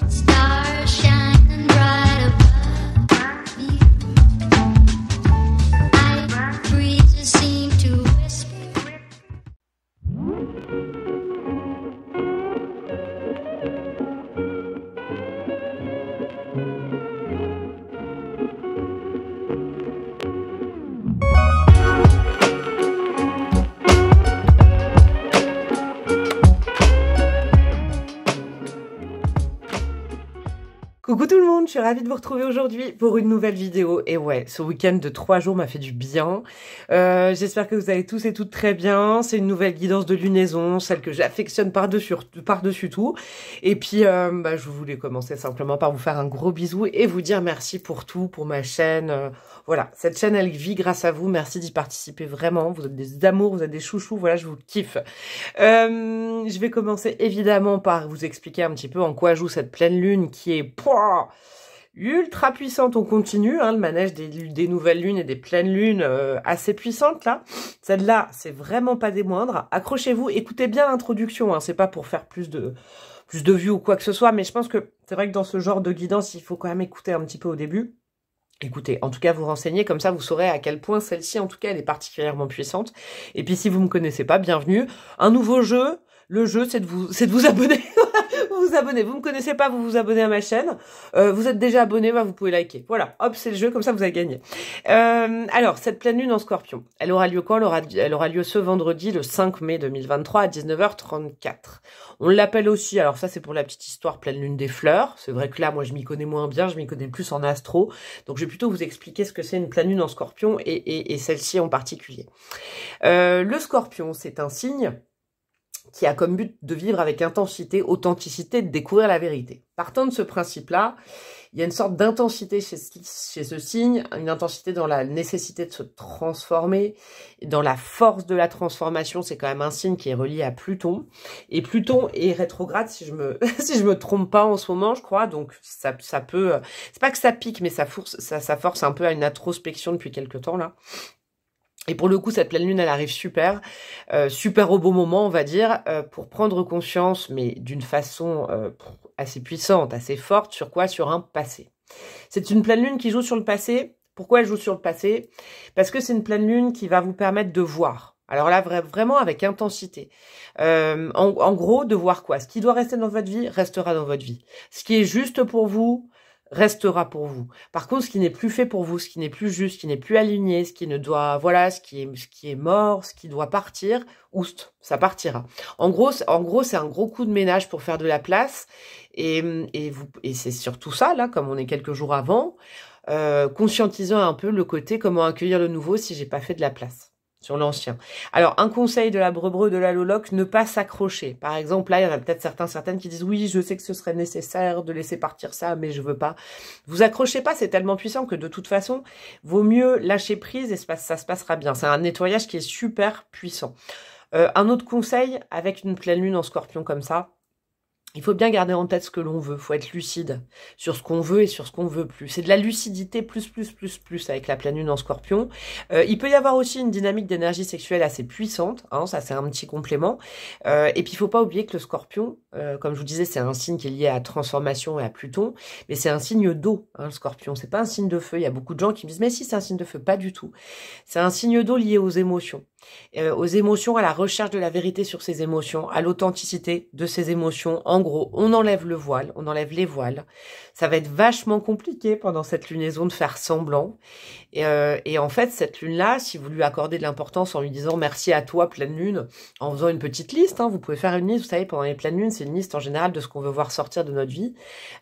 Bye. ravie de vous retrouver aujourd'hui pour une nouvelle vidéo. Et ouais, ce week-end de trois jours m'a fait du bien. Euh, j'espère que vous allez tous et toutes très bien. C'est une nouvelle guidance de lunaison, celle que j'affectionne par-dessus par -dessus tout. Et puis, euh, bah, je voulais commencer simplement par vous faire un gros bisou et vous dire merci pour tout, pour ma chaîne. Euh, voilà, cette chaîne, elle vit grâce à vous. Merci d'y participer vraiment. Vous êtes des amours, vous êtes des chouchous. Voilà, je vous kiffe. je vais commencer évidemment par vous expliquer un petit peu en quoi joue cette pleine lune qui est ultra puissante, on continue, hein, le manège des, nouvelles lunes et des pleines lunes euh, assez puissantes là. Celle-là, c'est vraiment pas des moindres. Accrochez-vous, écoutez bien l'introduction, hein, c'est pas pour faire plus de plus de vues ou quoi que ce soit, mais je pense que c'est vrai que dans ce genre de guidance, il faut quand même écouter un petit peu au début. Écoutez, en tout cas, vous renseignez, comme ça vous saurez à quel point celle-ci, en tout cas, elle est particulièrement puissante. Et puis si vous me connaissez pas, bienvenue. Un nouveau jeu, le jeu, c'est de vous, c'est de vous abonner. vous vous abonnez. Vous me connaissez pas, vous vous abonnez à ma chaîne. Euh, vous êtes déjà abonné, bah, vous pouvez liker. Voilà, hop, c'est le jeu, comme ça vous avez gagné. Euh, alors, cette pleine lune en scorpion, elle aura lieu quand elle aura, lieu ce vendredi, le 5 mai 2023 à 19h34. On l'appelle aussi, alors ça c'est pour la petite histoire pleine lune des fleurs. C'est vrai que là, moi je m'y connais moins bien, je m'y connais plus en astro. Donc je vais plutôt vous expliquer ce que c'est une pleine lune en scorpion et, et, celle-ci en particulier. Euh, le scorpion, c'est un signe qui a comme but de vivre avec intensité, authenticité, de découvrir la vérité. Partant de ce principe-là, il y a une sorte d'intensité chez, chez, ce signe, une intensité dans la nécessité de se transformer, dans la force de la transformation. C'est quand même un signe qui est relié à Pluton. Et Pluton est rétrograde, si je me, si je me trompe pas en ce moment, je crois. Donc, ça, ça peut, c'est pas que ça pique, mais ça force, ça, ça force un peu à une introspection depuis quelques temps, là. Et pour le coup, cette pleine lune, elle arrive super, euh, super au bon moment, on va dire, euh, pour prendre conscience, mais d'une façon euh, assez puissante, assez forte, sur quoi Sur un passé. C'est une pleine lune qui joue sur le passé. Pourquoi elle joue sur le passé Parce que c'est une pleine lune qui va vous permettre de voir. Alors là, vraiment avec intensité. en, gros, de voir quoi Ce qui doit rester dans votre vie, restera dans votre vie. Ce qui est juste pour vous, restera pour vous. Par contre, ce qui n'est plus fait pour vous, ce qui n'est plus juste, ce qui n'est plus aligné, ce qui ne doit, voilà, ce qui est, ce qui est mort, ce qui doit partir, oust, ça partira. En gros, en gros, c'est un gros coup de ménage pour faire de la place. Et, et vous, et c'est surtout ça, là, comme on est quelques jours avant, euh, conscientisant un peu le côté comment accueillir le nouveau si j'ai pas fait de la place sur l'ancien. Alors, un conseil de la brebre de la loloc, ne pas s'accrocher. Par exemple, là, il y en a peut-être certains, certaines qui disent « Oui, je sais que ce serait nécessaire de laisser partir ça, mais je veux pas. » Vous accrochez pas, c'est tellement puissant que de toute façon, vaut mieux lâcher prise et ça se passera bien. C'est un nettoyage qui est super puissant. Euh, un autre conseil, avec une pleine lune en scorpion comme ça, il faut bien garder en tête ce que l'on veut, faut être lucide sur ce qu'on veut et sur ce qu'on veut plus. C'est de la lucidité plus plus plus plus avec la pleine lune en scorpion. Euh, il peut y avoir aussi une dynamique d'énergie sexuelle assez puissante, hein, ça c'est un petit complément. Euh, et puis il faut pas oublier que le scorpion, euh, comme je vous disais, c'est un signe qui est lié à transformation et à Pluton, mais c'est un signe d'eau, hein, le scorpion, c'est pas un signe de feu. Il y a beaucoup de gens qui me disent mais si c'est un signe de feu, pas du tout. C'est un signe d'eau lié aux émotions. aux émotions, à la recherche de la vérité sur ses émotions, à l'authenticité de ses émotions, en gros, on enlève le voile, on enlève les voiles. Ça va être vachement compliqué pendant cette lunaison de faire semblant. Euh, et, en fait, cette lune-là, si vous lui accordez de l'importance en lui disant merci à toi, pleine lune, en faisant une petite liste, hein, vous pouvez faire une liste, vous savez, pendant les pleines lunes, c'est une liste en général de ce qu'on veut voir sortir de notre vie.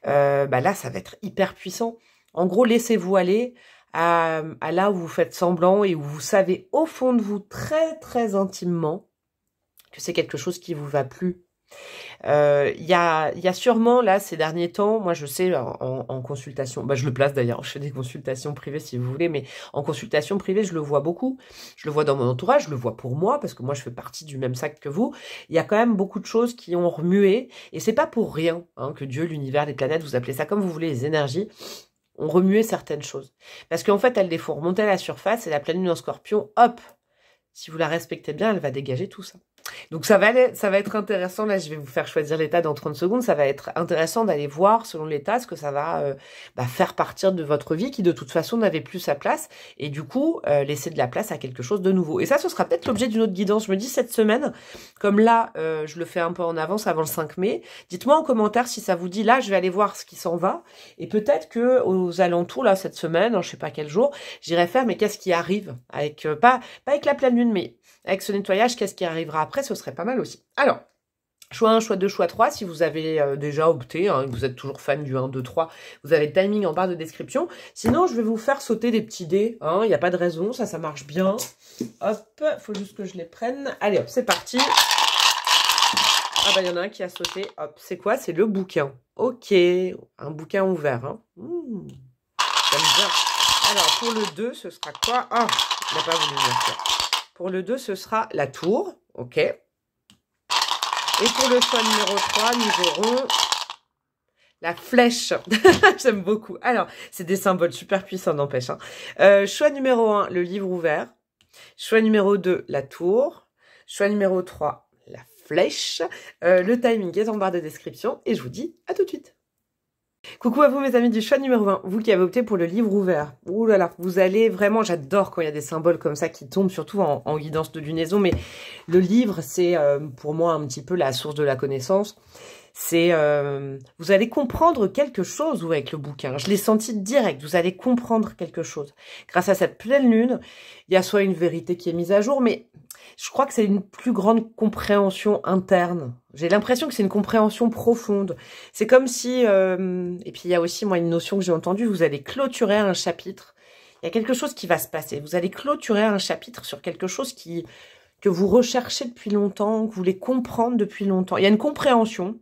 Euh, bah là, ça va être hyper puissant. En gros, laissez-vous aller à, à là où vous faites semblant et où vous savez au fond de vous très très intimement que c'est quelque chose qui vous va plus euh, il y, a, y, a, sûrement là ces derniers temps, moi je sais en, en consultation, bah je le place d'ailleurs, je fais des consultations privées si vous voulez, mais en consultation privée je le vois beaucoup, je le vois dans mon entourage, je le vois pour moi parce que moi je fais partie du même sac que vous. Il y a quand même beaucoup de choses qui ont remué et c'est pas pour rien hein, que Dieu, l'univers, les planètes, vous appelez ça comme vous voulez, les énergies ont remué certaines choses parce qu'en fait elles les font remonter à la surface et la planète lune en Scorpion, hop, si vous la respectez bien, elle va dégager tout ça. Donc ça va, être intéressant, là je vais vous faire choisir l'état dans 30 secondes, ça va être intéressant d'aller voir selon l'état ce que ça va euh, bah, faire partir de votre vie qui de toute façon n'avait plus sa place et du coup euh, laisser de la place à quelque chose de nouveau. Et ça ce sera peut-être l'objet d'une autre guidance, je me dis cette semaine, comme là euh, je le fais un peu en avance avant le 5 mai, dites-moi en commentaire si ça vous dit là je vais aller voir ce qui s'en va et peut-être que aux alentours là cette semaine, hein, je sais pas quel jour, j'irai faire mais qu'est-ce qui arrive avec pas pas avec la pleine lune mais avec ce nettoyage, qu'est-ce qui arrivera après Ce serait pas mal aussi. Alors, Choix 1, choix 2, choix 3, si vous avez euh, déjà opté, hein, vous êtes toujours fan du 1, 2, 3, vous avez le timing en barre de description. Sinon, je vais vous faire sauter des petits dés, hein, il n'y a pas de raison, ça, ça marche bien. Hop, il faut juste que je les prenne. Allez, hop, c'est parti. Ah bah, il y en a un qui a sauté. Hop, c'est quoi C'est le bouquin. Ok, un bouquin ouvert. Hein. Mmh. bien. Alors, pour le 2, ce sera quoi Ah, il n'a pas voulu me faire. Pour le 2, ce sera la tour. OK. Et pour le choix numéro 3, nous aurons la flèche. J'aime beaucoup. Alors, c'est des symboles super puissants, n'empêche. Hein. Euh, choix numéro 1, le livre ouvert. Choix numéro 2, la tour. Choix numéro 3, la flèche. Euh, le timing est en barre de description. Et je vous dis à tout de suite. Coucou à vous mes amis du choix numéro 20, vous qui avez opté pour le livre ouvert. Ouh là là, vous allez vraiment, j'adore quand il y a des symboles comme ça qui tombent, surtout en, guidance de lunaison, mais le livre c'est euh, pour moi un petit peu la source de la connaissance. C'est, euh, vous allez comprendre quelque chose avec le bouquin. Je l'ai senti direct, vous allez comprendre quelque chose. Grâce à cette pleine lune, il y a soit une vérité qui est mise à jour, mais je crois que c'est une plus grande compréhension interne. J'ai l'impression que c'est une compréhension profonde. C'est comme si, euh, et puis il y a aussi moi une notion que j'ai entendue, vous allez clôturer un chapitre. Il y a quelque chose qui va se passer. Vous allez clôturer un chapitre sur quelque chose qui que vous recherchez depuis longtemps, que vous voulez comprendre depuis longtemps. Il y a une compréhension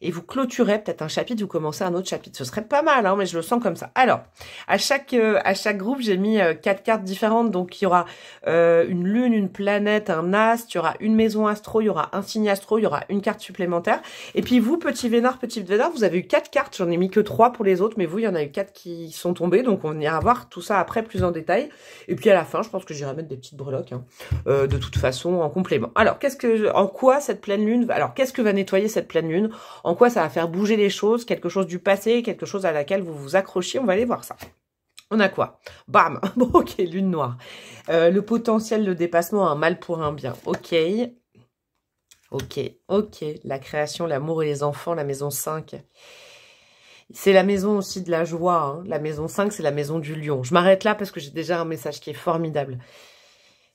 et vous clôturez peut-être un chapitre, vous commencez un autre chapitre. Ce serait pas mal, hein, mais je le sens comme ça. Alors, à chaque euh, à chaque groupe, j'ai mis euh, quatre cartes différentes, donc il y aura euh, une lune, une planète, un astre, il y aura une maison astro, il y aura un signe astro, il y aura une carte supplémentaire. Et puis vous, petit Vénard, petit Vénard, vous avez eu quatre cartes. J'en ai mis que trois pour les autres, mais vous, il y en a eu quatre qui sont tombées, donc on ira voir tout ça après plus en détail. Et puis à la fin, je pense que j'irai mettre des petites breloques, hein, de toute façon en complément. Alors, qu'est-ce que, en quoi cette pleine lune Alors, qu'est-ce que va nettoyer cette pleine lune en quoi ça va faire bouger les choses, quelque chose du passé, quelque chose à laquelle vous vous accrochez, On va aller voir ça. On a quoi Bam Bon, ok, lune noire. Euh, le potentiel de dépassement, un mal pour un bien. Ok. Ok, ok. La création, l'amour et les enfants, la maison 5. C'est la maison aussi de la joie. Hein. La maison 5, c'est la maison du lion. Je m'arrête là parce que j'ai déjà un message qui est formidable.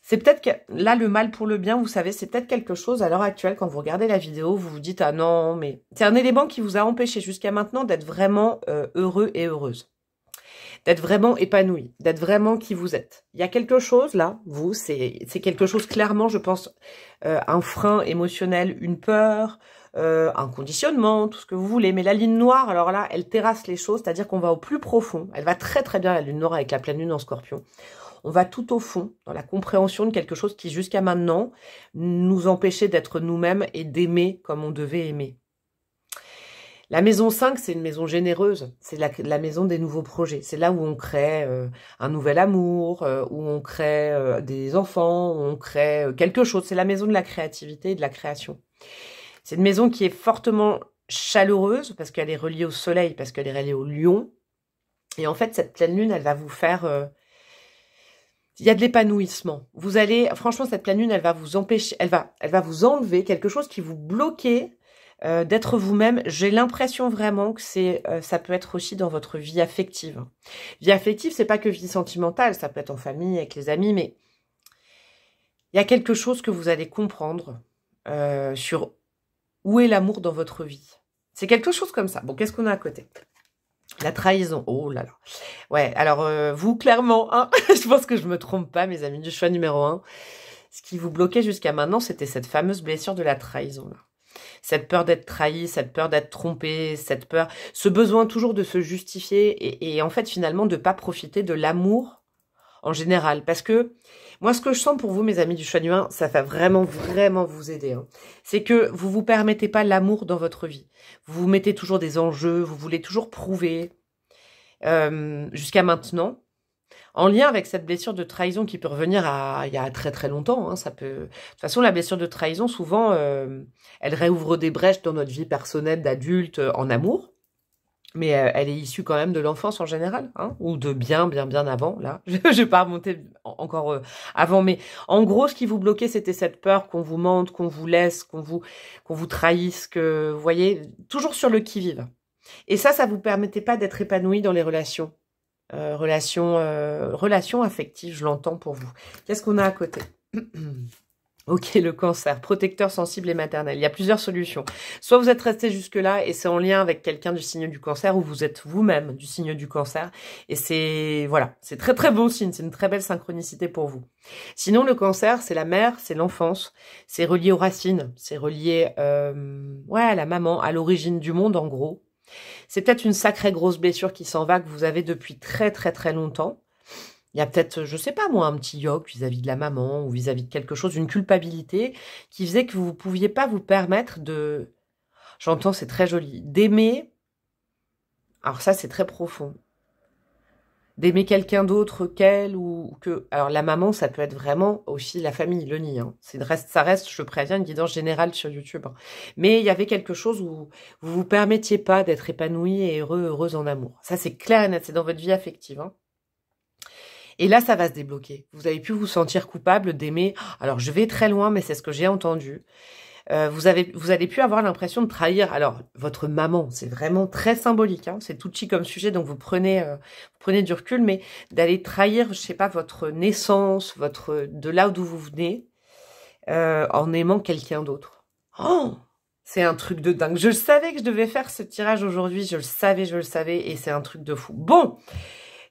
C'est peut-être que là, le mal pour le bien, vous savez, c'est peut-être quelque chose à l'heure actuelle, quand vous regardez la vidéo, vous vous dites, ah non, mais c'est un élément qui vous a empêché jusqu'à maintenant d'être vraiment euh, heureux et heureuse, d'être vraiment épanoui, d'être vraiment qui vous êtes. Il y a quelque chose là, vous, c'est quelque chose clairement, je pense, euh, un frein émotionnel, une peur, euh, un conditionnement, tout ce que vous voulez. Mais la ligne noire, alors là, elle terrasse les choses, c'est-à-dire qu'on va au plus profond. Elle va très très bien, la lune noire avec la pleine lune en scorpion on va tout au fond, dans la compréhension de quelque chose qui jusqu'à maintenant nous empêchait d'être nous-mêmes et d'aimer comme on devait aimer. La maison 5, c'est une maison généreuse, c'est la, maison des nouveaux projets. C'est là où on crée euh, un nouvel amour, euh, où on crée euh, des enfants, où on crée quelque chose. C'est la maison de la créativité et de la création. C'est une maison qui est fortement chaleureuse parce qu'elle est reliée au soleil, parce qu'elle est reliée au lion. Et en fait, cette pleine lune, elle va vous faire il y a de l'épanouissement. Vous allez, franchement, cette pleine lune, elle va vous empêcher, elle va, elle va vous enlever quelque chose qui vous bloquait euh, d'être vous-même. J'ai l'impression vraiment que c'est, euh, ça peut être aussi dans votre vie affective. Vie affective, c'est pas que vie sentimentale, ça peut être en famille, avec les amis, mais il y a quelque chose que vous allez comprendre euh, sur où est l'amour dans votre vie. C'est quelque chose comme ça. Bon, qu'est-ce qu'on a à côté la trahison. Oh là là. Ouais, alors euh, vous, clairement, hein, je pense que je me trompe pas, mes amis, du choix numéro un. Ce qui vous bloquait jusqu'à maintenant, c'était cette fameuse blessure de la trahison. Là. Cette peur d'être trahi, cette peur d'être trompé, cette peur, ce besoin toujours de se justifier et, et en fait finalement de ne pas profiter de l'amour en général. Parce que moi, ce que je sens pour vous, mes amis du choix ça va vraiment, vraiment vous aider. Hein. C'est que vous vous permettez pas l'amour dans votre vie. Vous vous mettez toujours des enjeux, vous voulez toujours prouver. Euh, jusqu'à maintenant, en lien avec cette blessure de trahison qui peut revenir à, il y a très très longtemps. Hein, ça peut... De toute façon, la blessure de trahison, souvent, euh, elle réouvre des brèches dans notre vie personnelle d'adulte euh, en amour mais euh, elle est issue quand même de l'enfance en général, hein, ou de bien, bien, bien avant, là. Je vais pas remonter encore euh, avant, mais en gros, ce qui vous bloquait, c'était cette peur qu'on vous mente, qu'on vous laisse, qu'on vous, qu'on vous trahisse, que, vous voyez, toujours sur le qui-vive. Et ça, ça vous permettait pas d'être épanoui dans les relations. Euh, relations, euh, relations affectives, je l'entends pour vous. Qu'est-ce qu'on a à côté Ok, le cancer, protecteur sensible et maternel. Il y a plusieurs solutions. Soit vous êtes resté jusque-là et c'est en lien avec quelqu'un du signe du cancer ou vous êtes vous-même du signe du cancer. Et c'est, voilà, c'est très très bon signe, c'est une très belle synchronicité pour vous. Sinon, le cancer, c'est la mère, c'est l'enfance, c'est relié aux racines, c'est relié euh, ouais, à la maman, à l'origine du monde en gros. C'est peut-être une sacrée grosse blessure qui s'en va que vous avez depuis très très très longtemps. Il y a peut-être, je sais pas moi, un petit yoke vis-à-vis de la maman ou vis-à-vis de quelque chose, une culpabilité qui faisait que vous ne pouviez pas vous permettre de, j'entends, c'est très joli, d'aimer. Alors ça, c'est très profond. D'aimer quelqu'un d'autre qu'elle ou que. Alors la maman, ça peut être vraiment aussi la famille, le nid. Hein. reste, ça reste, je préviens, une guidance générale sur YouTube. Hein. Mais il y avait quelque chose où vous vous permettiez pas d'être épanoui et heureux, heureuse en amour. Ça, c'est clair c'est dans votre vie affective. Hein. Et là, ça va se débloquer. Vous avez pu vous sentir coupable d'aimer. Alors, je vais très loin, mais c'est ce que j'ai entendu. Euh, vous, avez, vous avez pu avoir l'impression de trahir. Alors, votre maman, c'est vraiment très symbolique. Hein. c'est tout petit comme sujet, donc vous prenez, euh, vous prenez du recul, mais d'aller trahir, je sais pas, votre naissance, votre de là d'où vous venez, euh, en aimant quelqu'un d'autre. Oh c'est un truc de dingue. Je savais que je devais faire ce tirage aujourd'hui. Je le savais, je le savais, et c'est un truc de fou. Bon.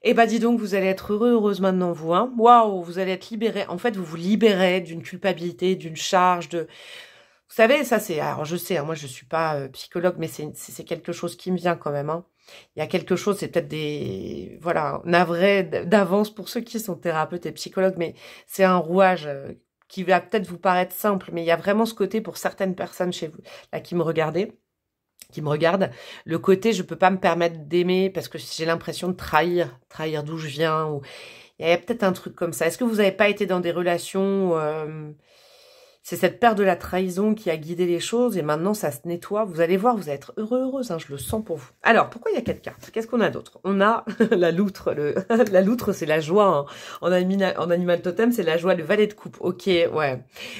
Eh ben dis donc, vous allez être heureux, heureuse maintenant vous. Hein. Waouh, vous allez être libéré. En fait, vous vous libérez d'une culpabilité, d'une charge, de. Vous savez, ça c'est. Alors je sais, hein, moi je suis pas euh, psychologue, mais c'est quelque chose qui me vient quand même. Hein. Il y a quelque chose, c'est peut-être des voilà navré d'avance pour ceux qui sont thérapeutes et psychologues, mais c'est un rouage euh, qui va peut-être vous paraître simple, mais il y a vraiment ce côté pour certaines personnes chez vous là qui me regardaient qui me regarde, le côté je peux pas me permettre d'aimer parce que j'ai l'impression de trahir, trahir d'où je viens ou il y a peut-être un truc comme ça. Est-ce que vous n'avez pas été dans des relations euh, c'est cette paire de la trahison qui a guidé les choses et maintenant ça se nettoie. Vous allez voir, vous allez être heureux, heureuse, hein, je le sens pour vous. Alors, pourquoi il y a quatre cartes Qu'est-ce qu'on a d'autre On a la loutre. la loutre, c'est la joie. Hein. En, animal, en animal totem, c'est la joie, le valet de coupe. Ok, ouais.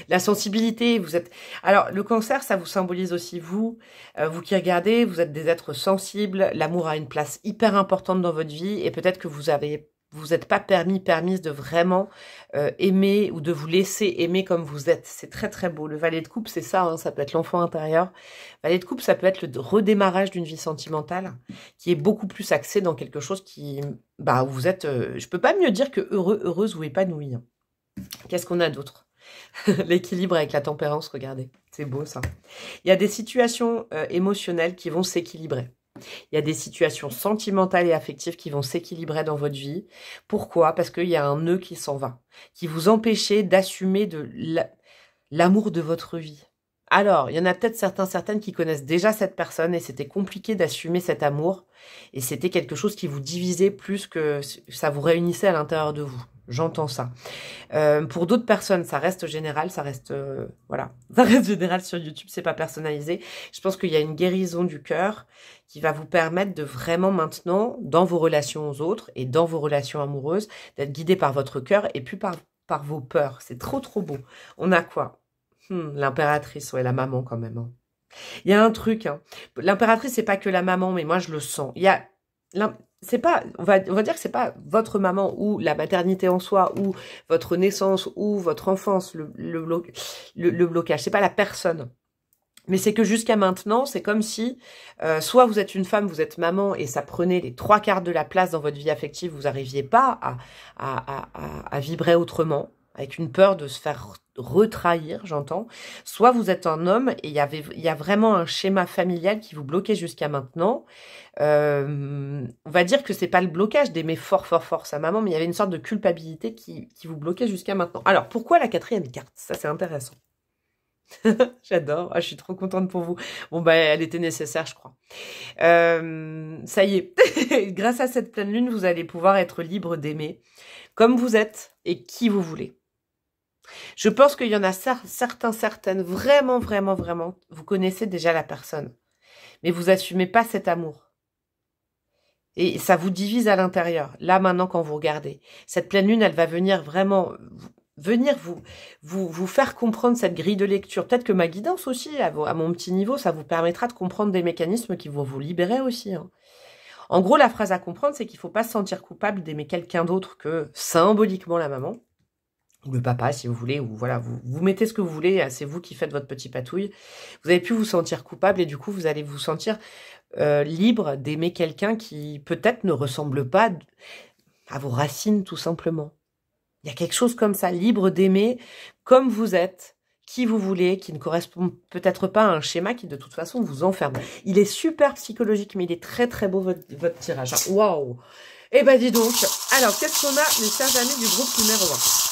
La sensibilité, vous êtes... Alors, le cancer, ça vous symbolise aussi vous. Euh, vous qui regardez, vous êtes des êtres sensibles. L'amour a une place hyper importante dans votre vie et peut-être que vous avez vous n'êtes pas permis, permise de vraiment euh, aimer ou de vous laisser aimer comme vous êtes. C'est très très beau. Le valet de coupe, c'est ça, hein, ça peut être l'enfant intérieur. Valet de coupe, ça peut être le redémarrage d'une vie sentimentale qui est beaucoup plus axée dans quelque chose qui, bah, vous êtes, euh, je peux pas mieux dire que heureux, heureuse ou épanoui. Hein. Qu'est-ce qu'on a d'autre L'équilibre avec la tempérance, regardez, c'est beau ça. Il y a des situations euh, émotionnelles qui vont s'équilibrer. Il y a des situations sentimentales et affectives qui vont s'équilibrer dans votre vie. Pourquoi Parce qu'il y a un nœud qui s'en va, qui vous empêchait d'assumer de l'amour de votre vie. Alors, il y en a peut-être certains, certaines qui connaissent déjà cette personne et c'était compliqué d'assumer cet amour et c'était quelque chose qui vous divisait plus que ça vous réunissait à l'intérieur de vous j'entends ça. Euh, pour d'autres personnes, ça reste général, ça reste euh, voilà, ça reste général sur YouTube, c'est pas personnalisé. Je pense qu'il y a une guérison du cœur qui va vous permettre de vraiment maintenant, dans vos relations aux autres et dans vos relations amoureuses, d'être guidé par votre cœur et plus par vos peurs. C'est trop trop beau. On a quoi hmm, L'impératrice, ouais, la maman quand même. Hein. Il y a un truc. Hein. L'impératrice, c'est pas que la maman, mais moi je le sens. Il y a c'est pas, on va, on va dire que c'est pas votre maman ou la maternité en soi ou votre naissance ou votre enfance le, le, le, blocage. C'est pas la personne. Mais c'est que jusqu'à maintenant, c'est comme si euh, soit vous êtes une femme, vous êtes maman et ça prenait les trois quarts de la place dans votre vie affective, vous arriviez pas à, à, à, à, vibrer autrement avec une peur de se faire retrahir, j'entends. Soit vous êtes un homme et il y avait, il y a vraiment un schéma familial qui vous bloquait jusqu'à maintenant. Euh, on va dire que c'est pas le blocage d'aimer fort, fort, fort sa maman, mais il y avait une sorte de culpabilité qui, qui vous bloquait jusqu'à maintenant. Alors pourquoi la quatrième carte Ça c'est intéressant. J'adore, ah, je suis trop contente pour vous. Bon bah elle était nécessaire, je crois. Euh, ça y est, grâce à cette pleine lune, vous allez pouvoir être libre d'aimer comme vous êtes et qui vous voulez. Je pense qu'il y en a certains, certaines, vraiment, vraiment, vraiment, vous connaissez déjà la personne. Mais vous assumez pas cet amour. Et ça vous divise à l'intérieur. Là, maintenant, quand vous regardez. Cette pleine lune, elle va venir vraiment, venir vous, vous, vous faire comprendre cette grille de lecture. Peut-être que ma guidance aussi, à, mon petit niveau, ça vous permettra de comprendre des mécanismes qui vont vous libérer aussi. Hein. En gros, la phrase à comprendre, c'est qu'il ne faut pas se sentir coupable d'aimer quelqu'un d'autre que symboliquement la maman ou le papa si vous voulez, ou voilà, vous, vous mettez ce que vous voulez, hein, c'est vous qui faites votre petit patouille. Vous avez pu vous sentir coupable et du coup vous allez vous sentir euh, libre d'aimer quelqu'un qui peut-être ne ressemble pas à vos racines tout simplement. Il y a quelque chose comme ça, libre d'aimer comme vous êtes, qui vous voulez, qui ne correspond peut-être pas à un schéma qui de toute façon vous enferme. Il est super psychologique, mais il est très très beau votre, tirage. Hein. Waouh Eh ben dis donc, alors qu'est-ce qu'on a les chers amis du groupe numéro 1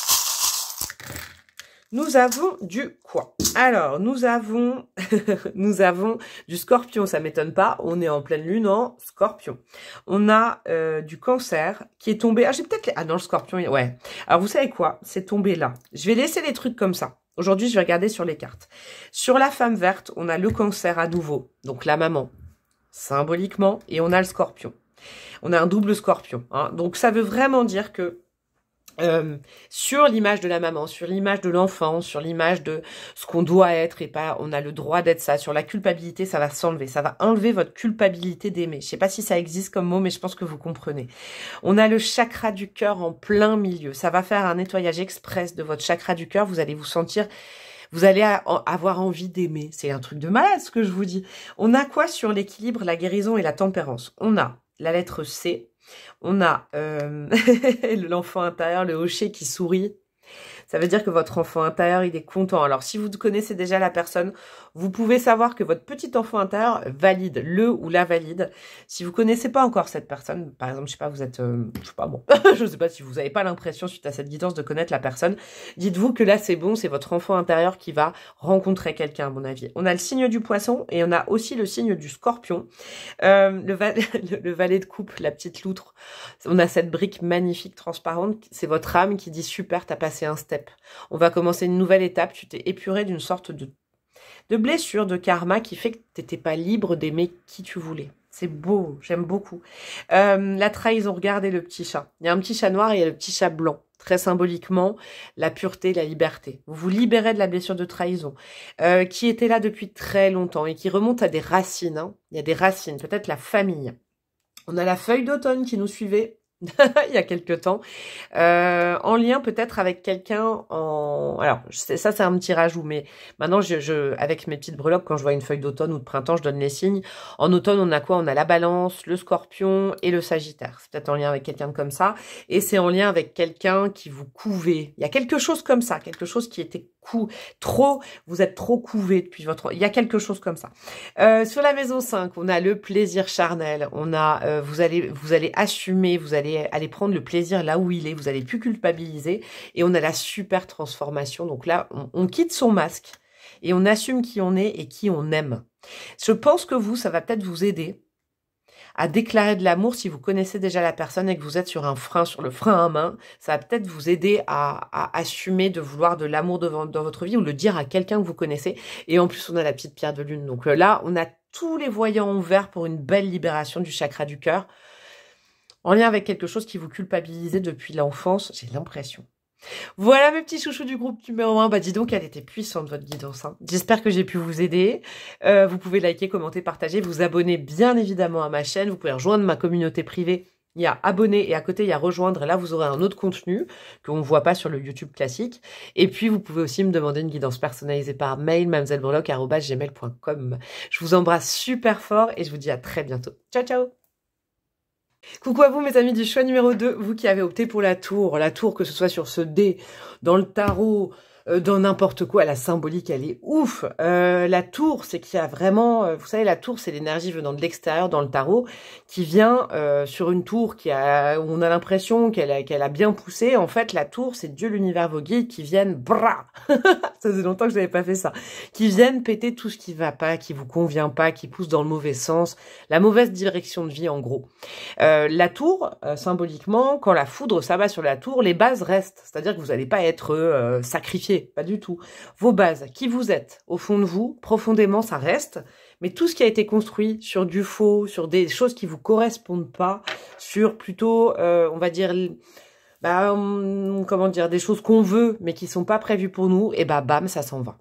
nous avons du quoi Alors, nous avons, nous avons du scorpion, ça m'étonne pas, on est en pleine lune en scorpion. On a euh, du cancer qui est tombé, ah j'ai peut-être, ah non le scorpion, ouais. Alors vous savez quoi, c'est tombé là. Je vais laisser les trucs comme ça. Aujourd'hui, je vais regarder sur les cartes. Sur la femme verte, on a le cancer à nouveau, donc la maman, symboliquement, et on a le scorpion. On a un double scorpion. Hein. Donc ça veut vraiment dire que euh, sur l'image de la maman, sur l'image de l'enfant, sur l'image de ce qu'on doit être et pas on a le droit d'être ça, sur la culpabilité, ça va s'enlever, ça va enlever votre culpabilité d'aimer. Je sais pas si ça existe comme mot, mais je pense que vous comprenez. On a le chakra du cœur en plein milieu. Ça va faire un nettoyage express de votre chakra du cœur. Vous allez vous sentir vous allez avoir envie d'aimer. C'est un truc de malade ce que je vous dis. On a quoi sur l'équilibre, la guérison et la tempérance On a la lettre C, on a euh, l'enfant intérieur, le hocher qui sourit. Ça veut dire que votre enfant intérieur, il est content. Alors, si vous connaissez déjà la personne, vous pouvez savoir que votre petit enfant intérieur valide le ou la valide. Si vous connaissez pas encore cette personne, par exemple, je sais pas, vous êtes, euh, je sais pas bon, je sais pas si vous n'avez pas l'impression suite à cette guidance de connaître la personne, dites-vous que là c'est bon, c'est votre enfant intérieur qui va rencontrer quelqu'un à mon avis. On a le signe du poisson et on a aussi le signe du scorpion, euh, le, valet de coupe, la petite loutre. On a cette brique magnifique transparente, c'est votre âme qui dit super, t'as passé un step. On va commencer une nouvelle étape, tu t'es épuré d'une sorte de de blessure, de karma qui fait que tu t'étais pas libre d'aimer qui tu voulais. C'est beau, j'aime beaucoup. Euh, la trahison, regardez le petit chat. Il y a un petit chat noir et il y a le petit chat blanc. Très symboliquement, la pureté, la liberté. Vous vous libérez de la blessure de trahison, euh, qui était là depuis très longtemps et qui remonte à des racines. Hein. Il y a des racines, peut-être la famille. On a la feuille d'automne qui nous suivait il y a quelques temps, euh, en lien peut-être avec quelqu'un en... Alors, ça c'est un petit rajout, mais maintenant, je, avec mes petites breloques, quand je vois une feuille d'automne ou de printemps, je donne les signes. En automne, on a quoi On a la balance, le scorpion et le sagittaire. C'est peut-être en lien avec quelqu'un comme ça, et c'est en lien avec quelqu'un qui vous couvait Il y a quelque chose comme ça, quelque chose qui était cou trop, vous êtes trop couvé depuis votre... Il y a quelque chose comme ça. Euh, sur la maison 5, on a le plaisir charnel, on a, euh, vous allez, vous allez assumer, vous allez allez, prendre le plaisir là où il est, vous allez plus culpabiliser et on a la super transformation. Donc là, on, quitte son masque et on assume qui on est et qui on aime. Je pense que vous, ça va peut-être vous aider à déclarer de l'amour si vous connaissez déjà la personne et que vous êtes sur un frein, sur le frein à main. Ça va peut-être vous aider à, à, assumer de vouloir de l'amour dans votre vie ou le dire à quelqu'un que vous connaissez. Et en plus, on a la petite pierre de lune. Donc euh, là, on a tous les voyants ouverts pour une belle libération du chakra du cœur en lien avec quelque chose qui vous culpabilisait depuis l'enfance, j'ai l'impression. Voilà mes petits chouchous du groupe numéro 1. Bah dis donc, elle était puissante votre guidance. J'espère que j'ai pu vous aider. Euh, vous pouvez liker, commenter, partager, vous abonner bien évidemment à ma chaîne. Vous pouvez rejoindre ma communauté privée. Il y a abonner et à côté il y a rejoindre. Et là vous aurez un autre contenu qu'on ne voit pas sur le YouTube classique. Et puis vous pouvez aussi me demander une guidance personnalisée par mail gmail.com. Je vous embrasse super fort et je vous dis à très bientôt. Ciao ciao Coucou à vous mes amis du choix numéro 2, vous qui avez opté pour la tour, la tour que ce soit sur ce dé, dans le tarot, euh, dans n'importe quoi. La symbolique, elle est ouf. Euh, la tour, c'est qu'il y a vraiment, euh, vous savez, la tour, c'est l'énergie venant de l'extérieur dans le tarot qui vient euh, sur une tour qui a, on a l'impression qu'elle a, qu'elle a bien poussé. En fait, la tour, c'est Dieu, l'univers, vos guides qui viennent, bra. ça faisait longtemps que je n'avais pas fait ça. Qui viennent péter tout ce qui va pas, qui vous convient pas, qui pousse dans le mauvais sens, la mauvaise direction de vie, en gros. Euh, la tour, euh, symboliquement, quand la foudre s'abat sur la tour, les bases restent. C'est-à-dire que vous n'allez pas être sacrifié pas du tout. Vos bases, qui vous êtes, au fond de vous, profondément, ça reste, mais tout ce qui a été construit sur du faux, sur des choses qui vous correspondent pas, sur plutôt, euh, on va dire, bah, hum, comment dire, des choses qu'on veut, mais qui sont pas prévues pour nous, et eh bah bam, ça s'en va.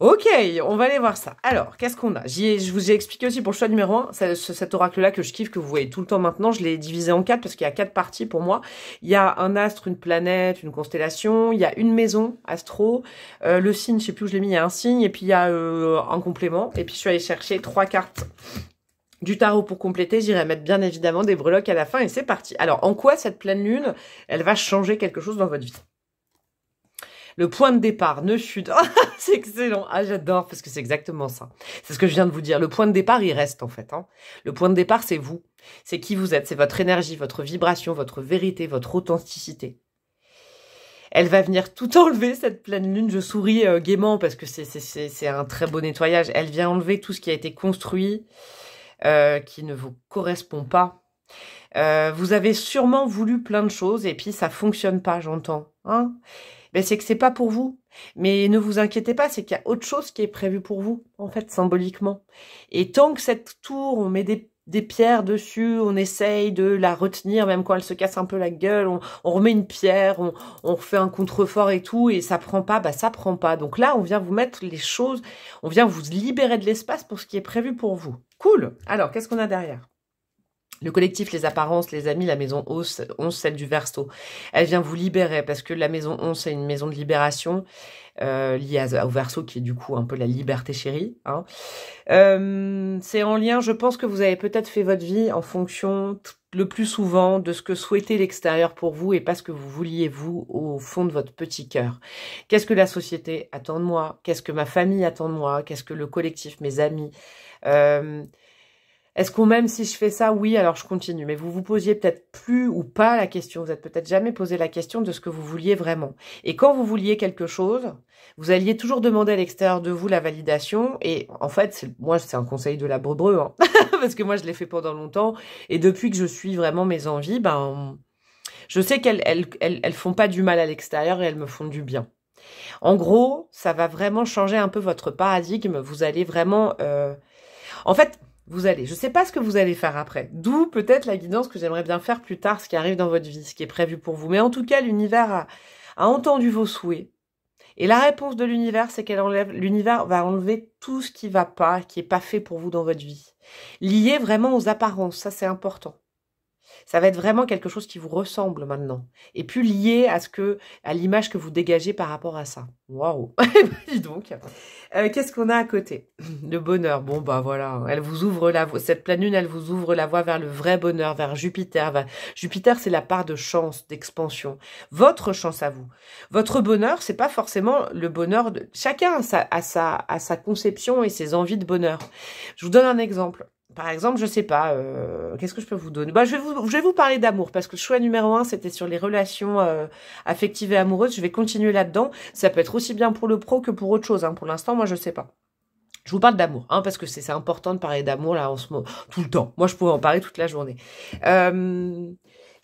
Ok, on va aller voir ça. Alors, qu'est-ce qu'on a Je vous ai expliqué aussi pour le choix numéro 1, cet oracle-là que je kiffe, que vous voyez tout le temps maintenant, je l'ai divisé en quatre parce qu'il y a quatre parties pour moi. Il y a un astre, une planète, une constellation, il y a une maison, astro, euh, le signe, je sais plus où je l'ai mis, il y a un signe, et puis il y a euh, un complément. Et puis je suis allée chercher trois cartes du tarot pour compléter, j'irai mettre bien évidemment des breloques à la fin et c'est parti. Alors, en quoi cette pleine lune, elle va changer quelque chose dans votre vie le point de départ, ne chute. c'est excellent. Ah, j'adore parce que c'est exactement ça. C'est ce que je viens de vous dire. Le point de départ, il reste en fait. Hein. Le point de départ, c'est vous. C'est qui vous êtes. C'est votre énergie, votre vibration, votre vérité, votre authenticité. Elle va venir tout enlever, cette pleine lune. Je souris euh, gaiement parce que c'est un très beau nettoyage. Elle vient enlever tout ce qui a été construit, euh, qui ne vous correspond pas. Euh, vous avez sûrement voulu plein de choses et puis ça fonctionne pas, j'entends. Hein. Ben, c'est que c'est pas pour vous. Mais ne vous inquiétez pas, c'est qu'il y a autre chose qui est prévu pour vous, en fait, symboliquement. Et tant que cette tour, on met des, pierres dessus, on essaye de la retenir, même quand elle se casse un peu la gueule, on, on remet une pierre, on, on refait un contrefort et tout, et ça prend pas, bah ça prend pas. Donc là, on vient vous mettre les choses, on vient vous libérer de l'espace pour ce qui est prévu pour vous. Cool Alors, qu'est-ce qu'on a derrière le collectif, les apparences, les amis, la maison 11, celle du verso. Elle vient vous libérer parce que la maison 11, c'est une maison de libération euh, liée au verso qui est du coup un peu la liberté chérie. Hein. Euh, c'est en lien, je pense que vous avez peut-être fait votre vie en fonction le plus souvent de ce que souhaitait l'extérieur pour vous et pas ce que vous vouliez vous au fond de votre petit cœur. Qu'est-ce que la société attend de moi Qu'est-ce que ma famille attend de moi Qu'est-ce que le collectif, mes amis euh, est-ce qu'on même si je fais ça Oui, alors je continue. Mais vous vous posiez peut-être plus ou pas la question. Vous êtes peut-être jamais posé la question de ce que vous vouliez vraiment. Et quand vous vouliez quelque chose, vous alliez toujours demander à l'extérieur de vous la validation. Et en fait, moi, c'est un conseil de la brebreux, hein. parce que moi, je l'ai fait pendant longtemps. Et depuis que je suis vraiment mes envies, ben, je sais qu'elles elles, elles, font pas du mal à l'extérieur et elles me font du bien. En gros, ça va vraiment changer un peu votre paradigme. Vous allez vraiment... Euh, en fait vous allez. Je ne sais pas ce que vous allez faire après. D'où peut-être la guidance que j'aimerais bien faire plus tard, ce qui arrive dans votre vie, ce qui est prévu pour vous. Mais en tout cas, l'univers a, a entendu vos souhaits. Et la réponse de l'univers, c'est qu'elle enlève, l'univers va enlever tout ce qui va pas, qui est pas fait pour vous dans votre vie. Lié vraiment aux apparences, ça c'est important ça va être vraiment quelque chose qui vous ressemble maintenant et plus lié à ce que à l'image que vous dégagez par rapport à ça. Waouh. donc. Euh, qu'est-ce qu'on a à côté Le bonheur. Bon bah voilà, elle vous ouvre la cette pleine lune, elle vous ouvre la voie vers le vrai bonheur, vers Jupiter. Jupiter, c'est la part de chance, d'expansion. Votre chance à vous. Votre bonheur, c'est pas forcément le bonheur de chacun à a sa conception et ses envies de bonheur. Je vous donne un exemple par exemple, je sais pas, euh, qu'est-ce que je peux vous donner bah, je, vais vous, je vais vous parler d'amour, parce que le choix numéro un, c'était sur les relations euh, affectives et amoureuses. Je vais continuer là-dedans. Ça peut être aussi bien pour le pro que pour autre chose. Hein. Pour l'instant, moi, je sais pas. Je vous parle d'amour, hein, parce que c'est important de parler d'amour là en ce moment, tout le temps. Moi, je pourrais en parler toute la journée. Euh,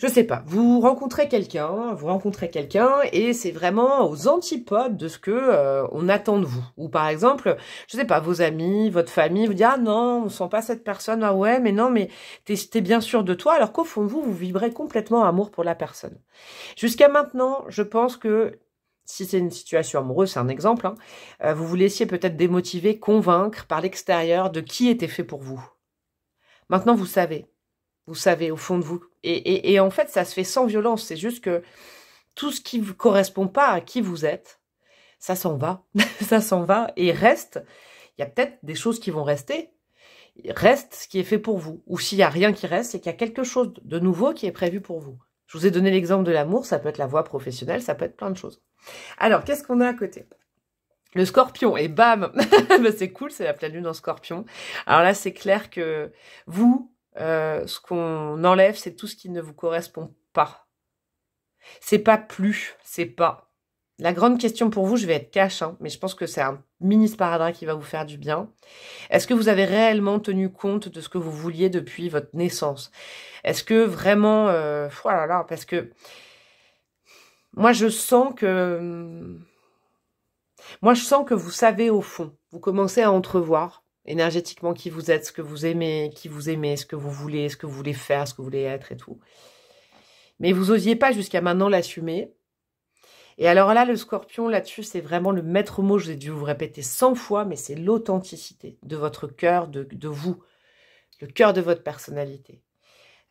je sais pas, vous rencontrez quelqu'un, vous rencontrez quelqu'un et c'est vraiment aux antipodes de ce que euh, on attend de vous. Ou par exemple, je sais pas, vos amis, votre famille vous dit ah non, on sent pas cette personne, ah ouais, mais non, mais t'es es bien sûr de toi, alors qu'au fond de vous, vous vibrez complètement amour pour la personne. Jusqu'à maintenant, je pense que si c'est une situation amoureuse, c'est un exemple, hein, euh, vous vous laissiez peut-être démotiver, convaincre par l'extérieur de qui était fait pour vous. Maintenant, vous savez. Vous savez, au fond de vous. Et, en fait, ça se fait sans violence. C'est juste que tout ce qui ne correspond pas à qui vous êtes, ça s'en va. ça s'en va et reste. Il y a peut-être des choses qui vont rester. reste ce qui est fait pour vous. Ou s'il n'y a rien qui reste, c'est qu'il y a quelque chose de nouveau qui est prévu pour vous. Je vous ai donné l'exemple de l'amour, ça peut être la voie professionnelle, ça peut être plein de choses. Alors, qu'est-ce qu'on a à côté le scorpion, et bam bah, C'est cool, c'est la pleine lune en scorpion. Alors là, c'est clair que vous, euh, ce qu'on enlève, c'est tout ce qui ne vous correspond pas. C'est pas plus, c'est pas. La grande question pour vous, je vais être cash, hein, mais je pense que c'est un mini sparadrap qui va vous faire du bien. Est-ce que vous avez réellement tenu compte de ce que vous vouliez depuis votre naissance Est-ce que vraiment, voilà, euh, oh là, parce que moi je sens que, hum, moi je sens que vous savez au fond, vous commencez à entrevoir énergétiquement qui vous êtes, ce que vous aimez, qui vous aimez, ce que vous voulez, ce que vous voulez faire, ce que vous voulez être et tout. Mais vous osiez pas jusqu'à maintenant l'assumer. Et alors là, le scorpion, là-dessus, c'est vraiment le maître mot, j'ai dû vous répéter 100 fois, mais c'est l'authenticité de votre cœur, de, vous, le cœur de votre personnalité.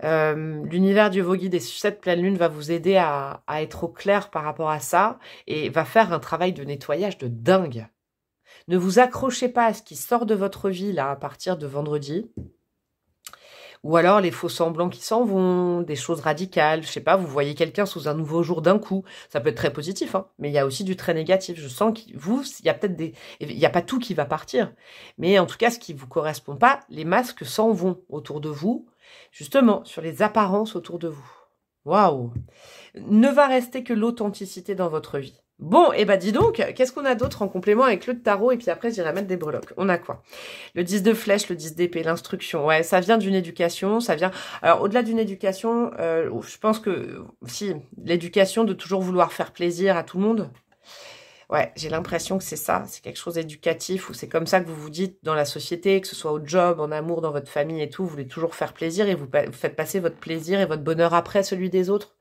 Euh, l'univers du Vogue des sept pleine lune va vous aider à, à être au clair par rapport à ça et va faire un travail de nettoyage de dingue. Ne vous accrochez pas à ce qui sort de votre vie là à partir de vendredi. Ou alors les faux semblants qui s'en vont, des choses radicales, je sais pas, vous voyez quelqu'un sous un nouveau jour d'un coup, ça peut être très positif, hein, mais il y a aussi du très négatif. Je sens que vous, il y a peut-être des, il n'y a pas tout qui va partir, mais en tout cas ce qui vous correspond pas, les masques s'en vont autour de vous, justement sur les apparences autour de vous. Waouh Ne va rester que l'authenticité dans votre vie. Bon, eh ben dis donc, qu'est-ce qu'on a d'autre en complément avec le tarot et puis après j'irai mettre des breloques. On a quoi Le 10 de flèche, le 10 d'épée, l'instruction. Ouais, ça vient d'une éducation, ça vient... Alors au-delà d'une éducation, euh, je pense que si, l'éducation de toujours vouloir faire plaisir à tout le monde. Ouais, j'ai l'impression que c'est ça, c'est quelque chose d'éducatif ou c'est comme ça que vous vous dites dans la société, que ce soit au job, en amour, dans votre famille et tout, vous voulez toujours faire plaisir et vous faites passer votre plaisir et votre bonheur après celui des autres.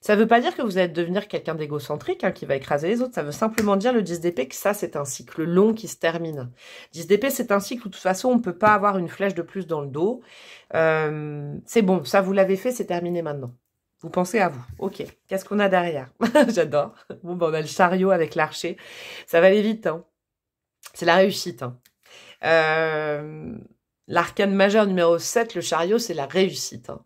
Ça ne veut pas dire que vous allez devenir quelqu'un d'égocentrique hein, qui va écraser les autres. Ça veut simplement dire le 10 d'épée que ça, c'est un cycle long qui se termine. 10 d'épée, c'est un cycle où de toute façon, on ne peut pas avoir une flèche de plus dans le dos. Euh, c'est bon, ça, vous l'avez fait, c'est terminé maintenant. Vous pensez à vous. Ok, qu'est-ce qu'on a derrière J'adore. Bon, ben, on a le chariot avec l'archer. Ça va aller vite. Hein. C'est la réussite. Hein. Euh, l'arcane majeur numéro 7, le chariot, c'est la réussite. Hein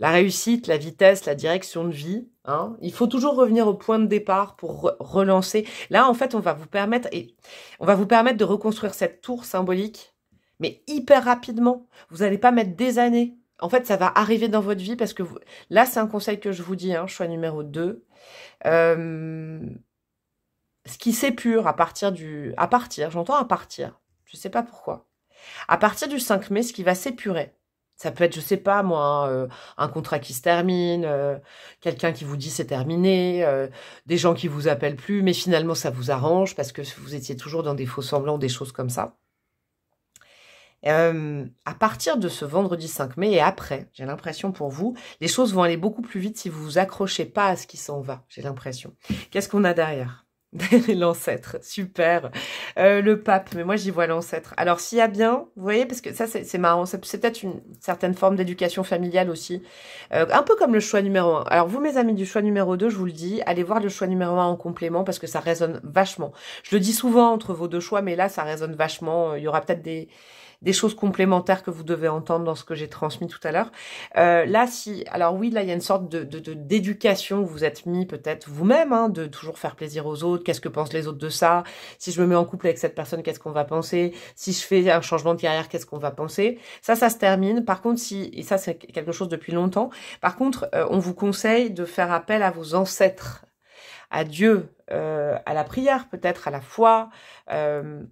la réussite, la vitesse, la direction de vie. Hein. Il faut toujours revenir au point de départ pour relancer. Là, en fait, on va vous permettre et on va vous permettre de reconstruire cette tour symbolique, mais hyper rapidement. Vous n'allez pas mettre des années. En fait, ça va arriver dans votre vie parce que vous... là, c'est un conseil que je vous dis, hein, choix numéro 2. Euh, ce qui s'épure à partir du... À partir, j'entends à partir. Je ne sais pas pourquoi. À partir du 5 mai, ce qui va s'épurer, ça peut être, je sais pas moi, hein, euh, un, contrat qui se termine, euh, quelqu'un qui vous dit c'est terminé, euh, des gens qui vous appellent plus, mais finalement ça vous arrange parce que vous étiez toujours dans des faux semblants des choses comme ça. à partir de ce vendredi 5 mai et après, j'ai l'impression pour vous, les choses vont aller beaucoup plus vite si vous vous accrochez pas à ce qui s'en va. J'ai l'impression. Qu'est-ce qu'on a derrière l'ancêtre, super. Euh, le pape, mais moi j'y vois l'ancêtre. Alors s'il y a bien, vous voyez, parce que ça c'est marrant, c'est peut-être une certaine forme d'éducation familiale aussi. Euh, un peu comme le choix numéro 1. Alors vous mes amis du choix numéro deux je vous le dis, allez voir le choix numéro un en complément parce que ça résonne vachement. Je le dis souvent entre vos deux choix, mais là ça résonne vachement. Il y aura peut-être des, des choses complémentaires que vous devez entendre dans ce que j'ai transmis tout à l'heure. Euh, là, si, alors oui, là, il y a une sorte de d'éducation de, vous êtes mis peut-être vous-même, hein, de toujours faire plaisir aux autres. Qu'est-ce que pensent les autres de ça Si je me mets en couple avec cette personne, qu'est-ce qu'on va penser Si je fais un changement de carrière, qu'est-ce qu'on va penser Ça, ça se termine. Par contre, si et ça, c'est quelque chose depuis longtemps. Par contre, euh, on vous conseille de faire appel à vos ancêtres, à Dieu, euh, à la prière peut-être, à la foi, euh,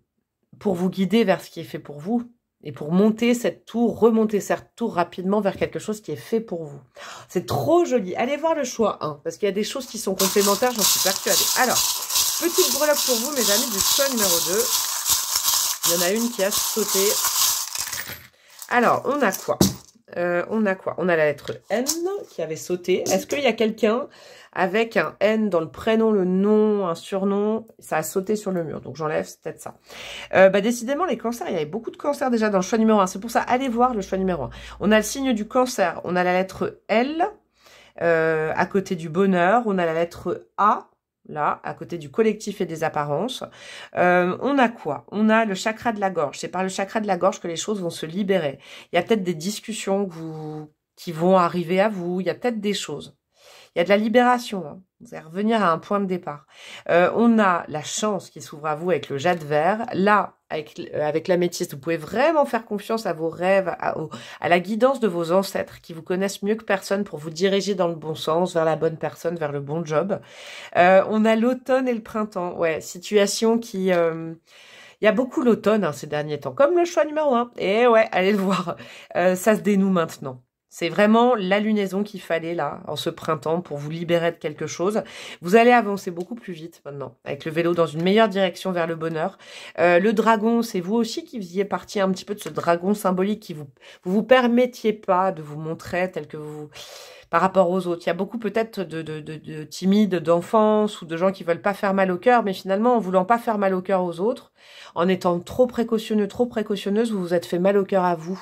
pour vous guider vers ce qui est fait pour vous. Et pour monter cette tour, remonter cette tour rapidement vers quelque chose qui est fait pour vous. C'est trop joli. Allez voir le choix 1, parce qu'il y a des choses qui sont complémentaires, j'en suis persuadée. Alors, petite breloque pour vous, mes amis, du choix numéro 2. Il y en a une qui a sauté. Alors, on a quoi euh, on a quoi On a la lettre N qui avait sauté. Est-ce qu'il y a quelqu'un avec un N dans le prénom, le nom, un surnom Ça a sauté sur le mur, donc j'enlève, peut-être ça. Euh, bah, décidément, les cancers, il y avait beaucoup de cancers déjà dans le choix numéro 1. C'est pour ça, allez voir le choix numéro 1. On a le signe du cancer, on a la lettre L euh, à côté du bonheur, on a la lettre A là, à côté du collectif et des apparences. Euh, on a quoi On a le chakra de la gorge. C'est par le chakra de la gorge que les choses vont se libérer. Il y a peut-être des discussions qui vont arriver à vous. Il y a peut-être des choses. Il y a de la libération. Hein. Vous allez revenir à un point de départ. Euh, on a la chance qui s'ouvre à vous avec le jade vert. Là, avec, la euh, avec Vous pouvez vraiment faire confiance à vos rêves, à, la guidance de vos ancêtres qui vous connaissent mieux que personne pour vous diriger dans le bon sens, vers la bonne personne, vers le bon job. Euh, on a l'automne et le printemps. Ouais, situation qui... Euh, il y a beaucoup l'automne hein, ces derniers temps, comme le choix numéro un. Et eh ouais, allez le voir. ça se dénoue maintenant. C'est vraiment la lunaison qu'il fallait là, en ce printemps, pour vous libérer de quelque chose. Vous allez avancer beaucoup plus vite maintenant, avec le vélo dans une meilleure direction vers le bonheur. Euh, le dragon, c'est vous aussi qui faisiez partie un petit peu de ce dragon symbolique qui vous vous, vous permettiez pas de vous montrer tel que vous par rapport aux autres. Il y a beaucoup peut-être de, de, de, timides d'enfance ou de gens qui veulent pas faire mal au cœur, mais finalement, en voulant pas faire mal au cœur aux autres, en étant trop précautionneux, trop précautionneuse, vous vous êtes fait mal au cœur à vous.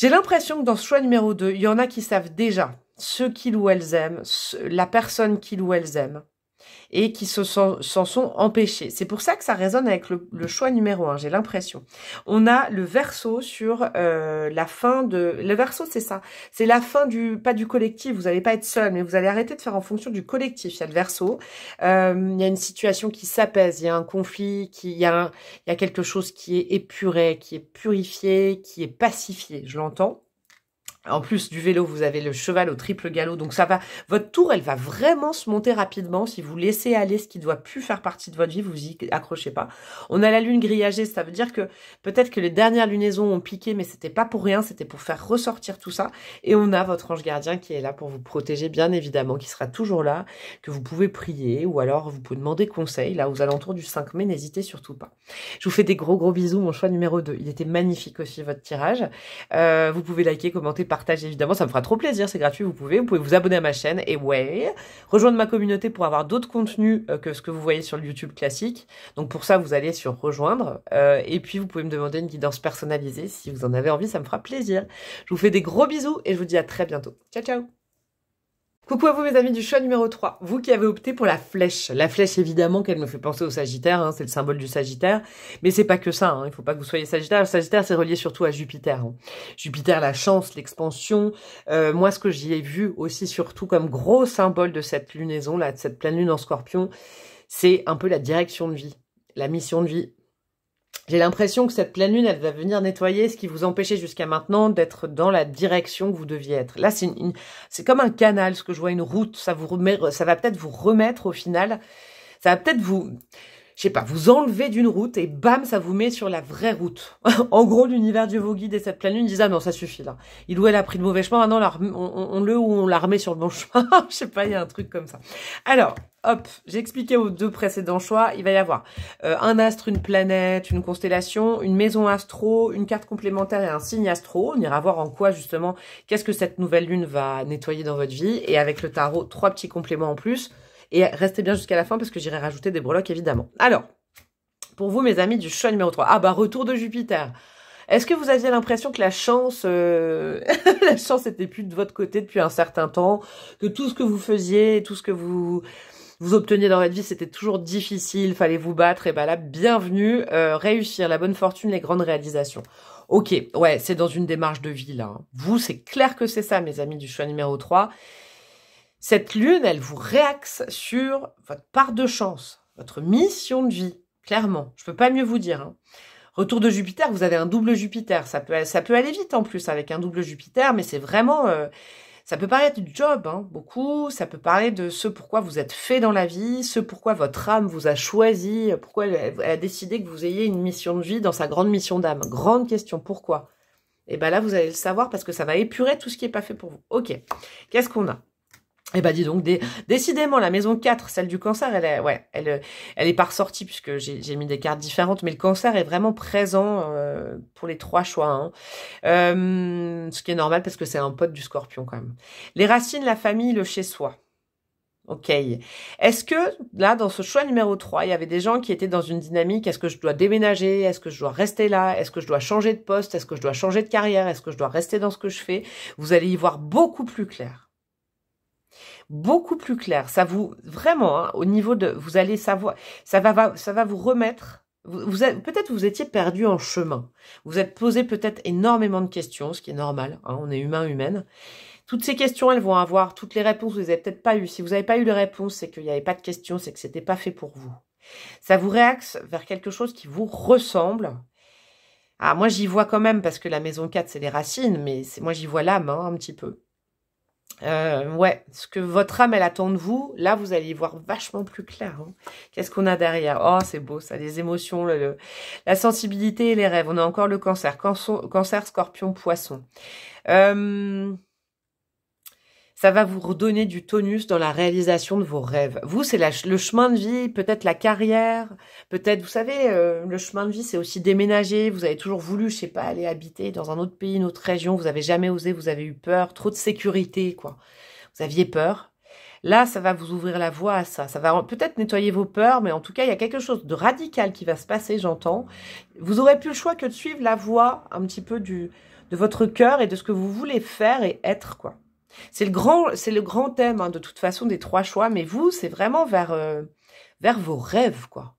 J'ai l'impression que dans ce choix numéro 2, il y en a qui savent déjà ce qu'ils ou elles aiment, la personne qu'ils ou elles aiment, et qui s'en se sont, empêchés. C'est pour ça que ça résonne avec le, choix numéro un, j'ai l'impression. On a le verso sur euh, la fin de... Le verso, c'est ça. C'est la fin du... Pas du collectif, vous n'allez pas être seul, mais vous allez arrêter de faire en fonction du collectif. Il y a le verso, euh, il y a une situation qui s'apaise, il y a un conflit, qui, il, y a il y a quelque chose qui est épuré, qui est purifié, qui est pacifié, je l'entends. En plus du vélo, vous avez le cheval au triple galop. Donc ça va, votre tour, elle va vraiment se monter rapidement. Si vous laissez aller ce qui ne doit plus faire partie de votre vie, vous y accrochez pas. On a la lune grillagée, ça veut dire que peut-être que les dernières lunaisons ont piqué, mais c'était pas pour rien, c'était pour faire ressortir tout ça. Et on a votre ange gardien qui est là pour vous protéger, bien évidemment, qui sera toujours là, que vous pouvez prier ou alors vous pouvez demander conseil. Là, aux alentours du 5 mai, n'hésitez surtout pas. Je vous fais des gros gros bisous. Mon choix numéro 2, il était magnifique aussi votre tirage. Euh, vous pouvez liker, commenter, partager partager, évidemment, ça me fera trop plaisir, c'est gratuit, vous pouvez. Vous pouvez vous abonner à ma chaîne, et ouais, rejoindre ma communauté pour avoir d'autres contenus euh, que ce que vous voyez sur le YouTube classique. Donc pour ça, vous allez sur rejoindre, euh, et puis vous pouvez me demander une guidance personnalisée si vous en avez envie, ça me fera plaisir. Je vous fais des gros bisous, et je vous dis à très bientôt. Ciao, ciao Coucou à vous mes amis du choix numéro 3, vous qui avez opté pour la flèche. La flèche évidemment qu'elle me fait penser au Sagittaire, hein, c'est le symbole du Sagittaire, mais c'est pas que ça, hein, il faut pas que vous soyez Sagittaire, le Sagittaire c'est relié surtout à Jupiter. Hein. Jupiter la chance, l'expansion, euh, moi ce que j'y ai vu aussi surtout comme gros symbole de cette lunaison, là, de cette pleine lune en scorpion, c'est un peu la direction de vie, la mission de vie, j'ai l'impression que cette pleine lune, elle va venir nettoyer ce qui vous empêchait jusqu'à maintenant d'être dans la direction que vous deviez être. Là, c'est c'est comme un canal, ce que je vois, une route. Ça vous remet, ça va peut-être vous remettre au final. Ça va peut-être vous, je sais pas, vous enlevez d'une route et bam, ça vous met sur la vraie route. en gros, l'univers du guide et cette pleine lune disent ah non, ça suffit là. Il ou elle a pris de mauvais chemin, maintenant on, le ou on la remet sur le bon chemin. je sais pas, il y a un truc comme ça. Alors, hop, j'ai expliqué aux deux précédents choix, il va y avoir euh, un astre, une planète, une constellation, une maison astro, une carte complémentaire et un signe astro. On ira voir en quoi justement, qu'est-ce que cette nouvelle lune va nettoyer dans votre vie. Et avec le tarot, trois petits compléments en plus. Et restez bien jusqu'à la fin parce que j'irai rajouter des breloques évidemment. Alors, pour vous mes amis du choix numéro 3. Ah bah retour de Jupiter. Est-ce que vous aviez l'impression que la chance, euh, la chance était plus de votre côté depuis un certain temps, que tout ce que vous faisiez, tout ce que vous vous obteniez dans votre vie, c'était toujours difficile, fallait vous battre, et eh bah ben là, bienvenue, euh, réussir, la bonne fortune, les grandes réalisations. Ok, ouais, c'est dans une démarche de vie là. Hein. Vous, c'est clair que c'est ça, mes amis du choix numéro 3. Cette lune, elle vous réaxe sur votre part de chance, votre mission de vie, clairement. Je ne peux pas mieux vous dire. Hein. Retour de Jupiter, vous avez un double Jupiter. Ça peut, ça peut aller vite en plus avec un double Jupiter, mais c'est vraiment... Euh, ça peut parler du job, hein, beaucoup. Ça peut parler de ce pourquoi vous êtes fait dans la vie, ce pourquoi votre âme vous a choisi, pourquoi elle, a décidé que vous ayez une mission de vie dans sa grande mission d'âme. Grande question, pourquoi Et eh bien là, vous allez le savoir parce que ça va épurer tout ce qui n'est pas fait pour vous. Ok, qu'est-ce qu'on a eh ben dis donc, décidément, la maison 4, celle du cancer, elle est, ouais, elle, elle est pas ressortie puisque j'ai mis des cartes différentes, mais le cancer est vraiment présent euh, pour les trois choix. Hein. Euh, ce qui est normal parce que c'est un pote du scorpion quand même. Les racines, la famille, le chez-soi. Ok. Est-ce que là, dans ce choix numéro 3, il y avait des gens qui étaient dans une dynamique, est-ce que je dois déménager, est-ce que je dois rester là, est-ce que je dois changer de poste, est-ce que je dois changer de carrière, est-ce que je dois rester dans ce que je fais Vous allez y voir beaucoup plus clair beaucoup plus clair. Ça vous vraiment hein, au niveau de vous allez savoir, ça va, ça va vous remettre. Vous, peut-être vous étiez perdu en chemin. Vous êtes posé peut-être énormément de questions, ce qui est normal. Hein, on est humain, humaine. Toutes ces questions, elles vont avoir toutes les réponses. Vous les avez peut-être pas eues. Si vous n'avez pas eu les réponses, c'est qu'il n'y avait pas de questions, c'est que c'était pas fait pour vous. Ça vous réaxe vers quelque chose qui vous ressemble. Ah, moi j'y vois quand même parce que la maison 4 c'est les racines, mais moi j'y vois l'âme hein, un petit peu. Euh, ouais, ce que votre âme, elle attend de vous, là, vous allez voir vachement plus clair. Hein. Qu'est-ce qu'on a derrière Oh, c'est beau, ça, les émotions, le, la sensibilité et les rêves. On a encore le cancer, cancer, cancer scorpion, poisson. Euh, ça va vous redonner du tonus dans la réalisation de vos rêves. Vous, c'est le chemin de vie, peut-être la carrière, peut-être, vous savez, euh, le chemin de vie, c'est aussi déménager. Vous avez toujours voulu, je sais pas, aller habiter dans un autre pays, une autre région. Vous avez jamais osé, vous avez eu peur, trop de sécurité, quoi. Vous aviez peur. Là, ça va vous ouvrir la voie à ça. Ça va peut-être nettoyer vos peurs, mais en tout cas, il y a quelque chose de radical qui va se passer, j'entends. Vous aurez plus le choix que de suivre la voie un petit peu du, de votre cœur et de ce que vous voulez faire et être, quoi. C'est le grand, c'est le grand thème hein, de toute façon des trois choix. Mais vous, c'est vraiment vers euh, vers vos rêves, quoi.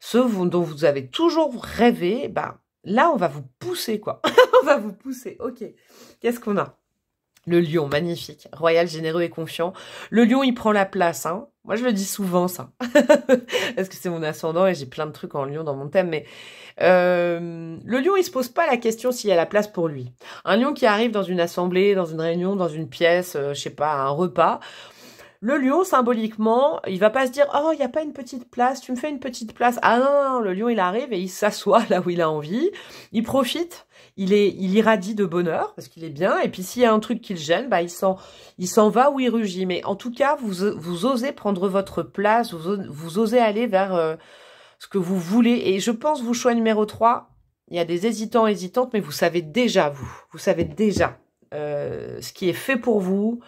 Ceux dont vous avez toujours rêvé, ben là, on va vous pousser, quoi. on va vous pousser. Ok. Qu'est-ce qu'on a Le lion, magnifique, royal, généreux et confiant. Le lion, il prend la place. Hein. Moi, je le dis souvent, ça. Parce que c'est mon ascendant et j'ai plein de trucs en lion dans mon thème. Mais euh, le lion, il se pose pas la question s'il y a la place pour lui. Un lion qui arrive dans une assemblée, dans une réunion, dans une pièce, je euh, je sais pas, un repas, le lion, symboliquement, il va pas se dire Oh, il n'y a pas une petite place, tu me fais une petite place. Ah non, le lion, il arrive et il s'assoit là où il a envie. Il profite, il, est, il irradie de bonheur parce qu'il est bien. Et puis s'il y a un truc qui le gêne, bah, il s'en va ou il rugit. Mais en tout cas, vous, vous osez prendre votre place, vous, vous osez aller vers euh, ce que vous voulez. Et je pense, vous, choix numéro 3, il y a des hésitants, hésitantes, mais vous savez déjà, vous, vous savez déjà euh, ce qui est fait pour vous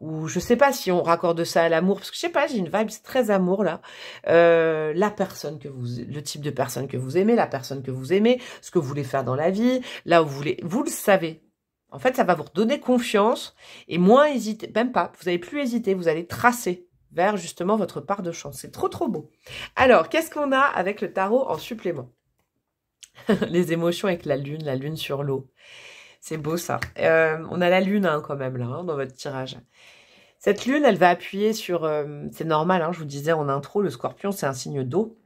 ou je sais pas si on raccorde ça à l'amour, parce que je sais pas, j'ai une vibe très amour là. Euh, la personne que vous, le type de personne que vous aimez, la personne que vous aimez, ce que vous voulez faire dans la vie, là où vous voulez, vous le savez. En fait, ça va vous redonner confiance et moins hésiter, même pas. Vous n'allez plus hésiter, vous allez tracer vers justement votre part de chance. C'est trop trop beau. Alors, qu'est-ce qu'on a avec le tarot en supplément Les émotions avec la lune, la lune sur l'eau. C'est beau ça. Euh, on a la lune hein, quand même là hein, dans votre tirage. Cette lune, elle va appuyer sur... Euh, c'est normal, hein, je vous disais en intro, le scorpion, c'est un signe d'eau,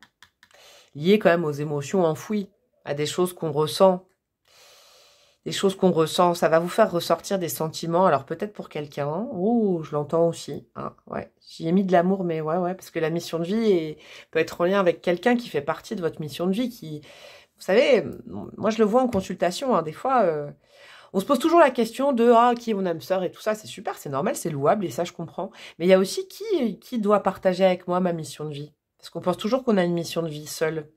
lié quand même aux émotions enfouies, à des choses qu'on ressent. Des choses qu'on ressent, ça va vous faire ressortir des sentiments. Alors peut-être pour quelqu'un, oh, je l'entends aussi. Hein, ouais, j'y ai mis de l'amour, mais ouais, ouais, parce que la mission de vie peut être en lien avec quelqu'un qui fait partie de votre mission de vie, qui, vous savez, moi je le vois en consultation, hein, des fois, euh, on se pose toujours la question de ah, qui est mon âme sœur et tout ça, c'est super, c'est normal, c'est louable et ça je comprends. Mais il y a aussi qui, qui doit partager avec moi ma mission de vie. Parce qu'on pense toujours qu'on a une mission de vie seule,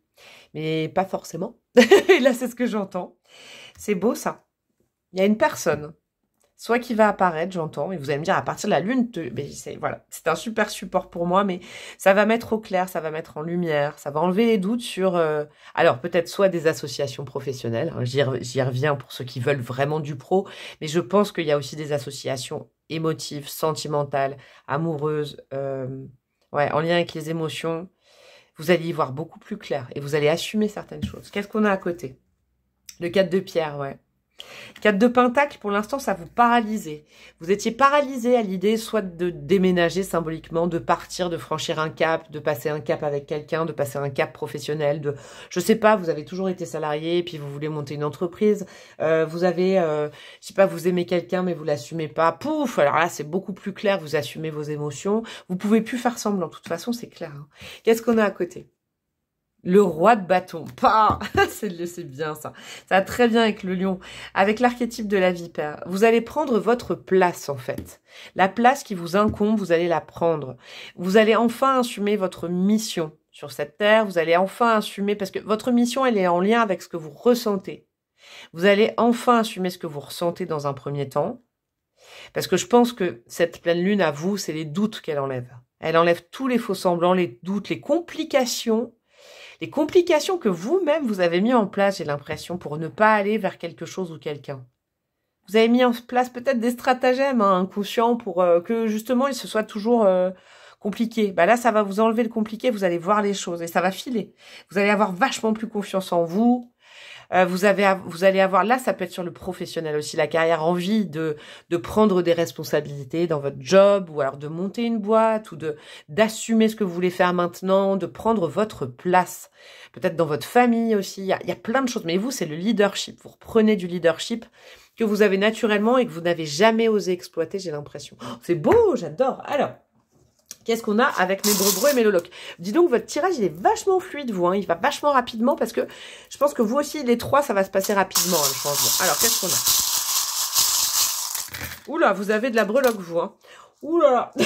mais pas forcément. et là, c'est ce que j'entends. C'est beau ça. Il y a une personne soit qui va apparaître, j'entends, et vous allez me dire à partir de la lune, te, voilà, c'est un super support pour moi, mais ça va mettre au clair, ça va mettre en lumière, ça va enlever les doutes sur, euh, alors peut-être soit des associations professionnelles, hein, j'y reviens pour ceux qui veulent vraiment du pro, mais je pense qu'il y a aussi des associations émotives, sentimentales, amoureuses, euh, ouais, en lien avec les émotions, vous allez y voir beaucoup plus clair et vous allez assumer certaines choses. Qu'est-ce qu'on a à côté Le 4 de pierre, ouais. 4 de Pentacle, pour l'instant, ça vous paralysait. Vous étiez paralysé à l'idée soit de déménager symboliquement, de partir, de franchir un cap, de passer un cap avec quelqu'un, de passer un cap professionnel, de... Je sais pas, vous avez toujours été salarié, et puis vous voulez monter une entreprise. Euh, vous avez, euh, je sais pas, vous aimez quelqu'un, mais vous l'assumez pas. Pouf Alors là, c'est beaucoup plus clair, vous assumez vos émotions. Vous pouvez plus faire semblant, de toute façon, c'est clair. Hein. Qu'est-ce qu'on a à côté le roi de bâton. C'est bien ça. Ça très bien avec le lion. Avec l'archétype de la vipère. Vous allez prendre votre place en fait. La place qui vous incombe, vous allez la prendre. Vous allez enfin assumer votre mission sur cette terre. Vous allez enfin assumer, parce que votre mission, elle est en lien avec ce que vous ressentez. Vous allez enfin assumer ce que vous ressentez dans un premier temps. Parce que je pense que cette pleine lune, à vous, c'est les doutes qu'elle enlève. Elle enlève tous les faux semblants, les doutes, les complications les complications que vous-même vous avez mis en place, j'ai l'impression, pour ne pas aller vers quelque chose ou quelqu'un. Vous avez mis en place peut-être des stratagèmes hein, inconscients pour euh, que justement il se soit toujours euh, compliqué. Bah là, ça va vous enlever le compliqué, vous allez voir les choses et ça va filer. Vous allez avoir vachement plus confiance en vous, euh, vous, avez, vous allez avoir, là, ça peut être sur le professionnel aussi, la carrière, envie de, de prendre des responsabilités dans votre job ou alors de monter une boîte ou de d'assumer ce que vous voulez faire maintenant, de prendre votre place, peut-être dans votre famille aussi. Il y a, y a plein de choses, mais vous, c'est le leadership. Vous reprenez du leadership que vous avez naturellement et que vous n'avez jamais osé exploiter, j'ai l'impression. Oh, c'est beau, j'adore. Alors, Qu'est-ce qu'on a avec mes brebreux et mes lolocs Dis donc, votre tirage, il est vachement fluide, vous. Hein. il va vachement rapidement parce que je pense que vous aussi, les trois, ça va se passer rapidement, je hein, pense. alors, qu'est-ce qu'on a Oula, vous avez de la breloque, vous. Hein Oula,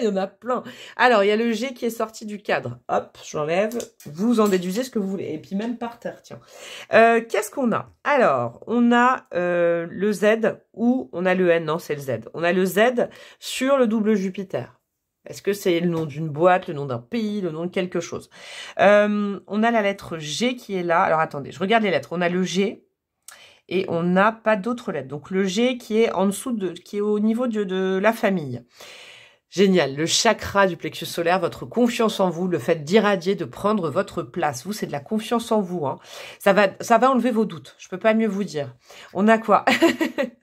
il y en a plein. Alors, il y a le G qui est sorti du cadre. Hop, j'enlève. Vous en déduisez ce que vous voulez. Et puis même par terre, tiens. Euh, qu'est-ce qu'on a Alors, on a euh, le Z ou on a le N. Non, c'est le Z. On a le Z sur le double Jupiter. Est-ce que c'est le nom d'une boîte, le nom d'un pays, le nom de quelque chose euh, On a la lettre G qui est là. Alors attendez, je regarde les lettres. On a le G et on n'a pas d'autres lettres. Donc le G qui est en dessous de, qui est au niveau de la famille. Génial. Le chakra du plexus solaire, votre confiance en vous, le fait d'irradier, de prendre votre place. Vous, c'est de la confiance en vous. Hein. Ça va, ça va enlever vos doutes. Je peux pas mieux vous dire. On a quoi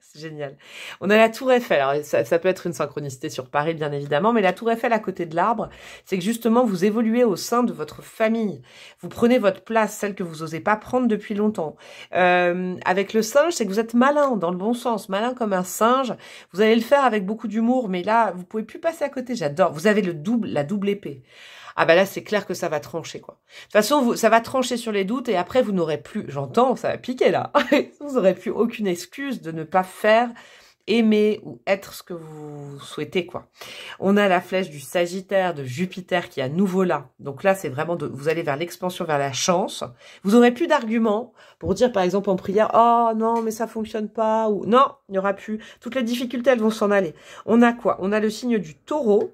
C'est génial. On a la Tour Eiffel. Alors, ça, ça, peut être une synchronicité sur Paris, bien évidemment, mais la Tour Eiffel à côté de l'arbre, c'est que justement vous évoluez au sein de votre famille. Vous prenez votre place, celle que vous osez pas prendre depuis longtemps. Euh, avec le singe, c'est que vous êtes malin dans le bon sens, malin comme un singe. Vous allez le faire avec beaucoup d'humour, mais là, vous pouvez plus passer à côté. J'adore. Vous avez le double, la double épée. Ah bah là, c'est clair que ça va trancher, quoi. De toute façon, vous, ça va trancher sur les doutes et après, vous n'aurez plus, j'entends, ça va piquer là. vous n'aurez plus aucune excuse de ne pas faire aimer ou être ce que vous souhaitez quoi. On a la flèche du Sagittaire, de Jupiter qui est à nouveau là. Donc là, c'est vraiment de vous allez vers l'expansion, vers la chance. Vous aurez plus d'arguments pour dire par exemple en prière "Oh non, mais ça fonctionne pas" ou "Non, il n'y aura plus toutes les difficultés, elles vont s'en aller." On a quoi On a le signe du Taureau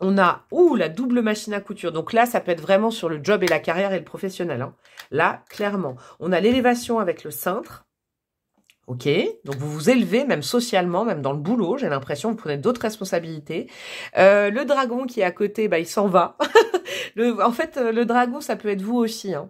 on a ou la double machine à couture. Donc là, ça peut être vraiment sur le job et la carrière et le professionnel. Hein. Là, clairement, on a l'élévation avec le cintre. Ok, donc vous vous élevez même socialement, même dans le boulot. J'ai l'impression vous prenez d'autres responsabilités. Euh, le dragon qui est à côté, bah il s'en va. le, en fait, euh, le dragon, ça peut être vous aussi. Hein,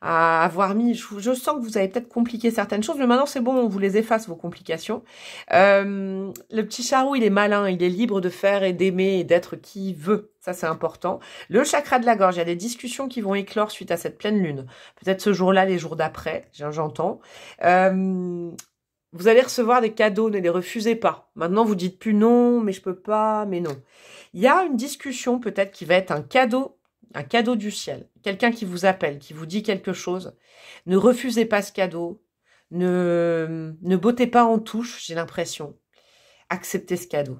à avoir mis, je, sens que vous avez peut-être compliqué certaines choses, mais maintenant c'est bon, on vous les efface vos complications. Euh, le petit charou, il est malin, il est libre de faire et d'aimer et d'être qui il veut. Ça, c'est important. Le chakra de la gorge, il y a des discussions qui vont éclore suite à cette pleine lune. Peut-être ce jour-là, les jours d'après, j'entends. Euh, vous allez recevoir des cadeaux, ne les refusez pas. Maintenant, vous dites plus non, mais je peux pas, mais non. Il y a une discussion peut-être qui va être un cadeau, un cadeau du ciel. Quelqu'un qui vous appelle, qui vous dit quelque chose. Ne refusez pas ce cadeau. Ne, ne bottez pas en touche, j'ai l'impression. Acceptez ce cadeau.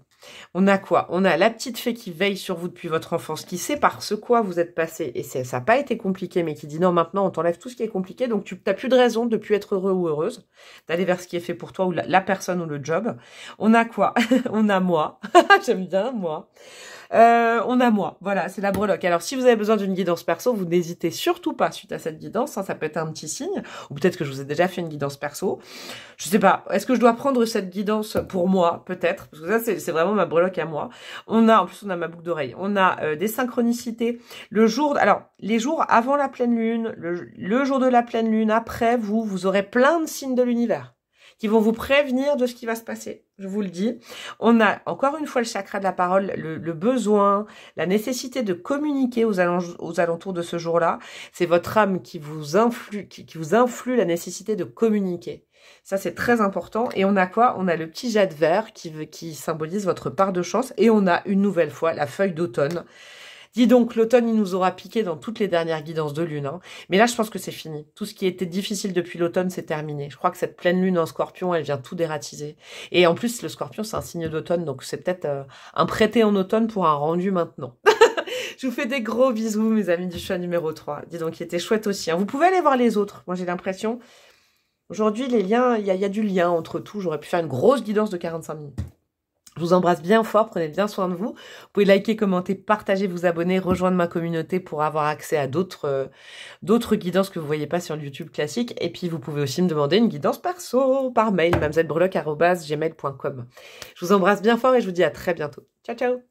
On a quoi On a la petite fée qui veille sur vous depuis votre enfance, qui sait par ce quoi vous êtes passé, et ça n'a pas été compliqué, mais qui dit non, maintenant on t'enlève tout ce qui est compliqué, donc tu n'as plus de raison de plus être heureux ou heureuse, d'aller vers ce qui est fait pour toi, ou la, la personne ou le job. On a quoi On a moi, j'aime bien moi. Euh, on a moi. Voilà, c'est la breloque. Alors, si vous avez besoin d'une guidance perso, vous n'hésitez surtout pas suite à cette guidance. Hein, ça peut être un petit signe, ou peut-être que je vous ai déjà fait une guidance perso. Je sais pas. Est-ce que je dois prendre cette guidance pour moi, peut-être Parce que ça, c'est vraiment ma breloque à moi. On a, en plus, on a ma boucle d'oreille. On a euh, des synchronicités. Le jour, alors, les jours avant la pleine lune, le jour de la pleine lune, après, vous, vous aurez plein de signes de l'univers qui vont vous prévenir de ce qui va se passer. Je vous le dis. On a encore une fois le chakra de la parole, le, besoin, la nécessité de communiquer aux, alentours de ce jour-là. C'est votre âme qui vous influe, qui, vous influe la nécessité de communiquer. Ça, c'est très important. Et on a quoi On a le petit jade vert qui symbolise votre part de chance. Et on a une nouvelle fois la feuille d'automne Dis donc, l'automne, il nous aura piqué dans toutes les dernières guidances de lune. Hein. Mais là, je pense que c'est fini. Tout ce qui était difficile depuis l'automne, c'est terminé. Je crois que cette pleine lune en scorpion, elle vient tout dératiser. Et en plus, le scorpion, c'est un signe d'automne, donc c'est peut-être euh, un prêté en automne pour un rendu maintenant. Je vous fais des gros bisous, mes amis du choix numéro 3. Dis donc, il était chouette aussi. Hein. Vous pouvez aller voir les autres. Moi, j'ai l'impression. Aujourd'hui, les liens, il y, y, a du lien entre tout. J'aurais pu faire une grosse guidance de 45 minutes. Je vous embrasse bien fort, prenez bien soin de vous. Vous pouvez liker, commenter, partager, vous abonner, rejoindre ma communauté pour avoir accès à d'autres euh, d'autres guidances que vous voyez pas sur le YouTube classique. Et puis vous pouvez aussi me demander une guidance perso par mail, gmail.com. Je vous embrasse bien fort et je vous dis à très bientôt. Ciao ciao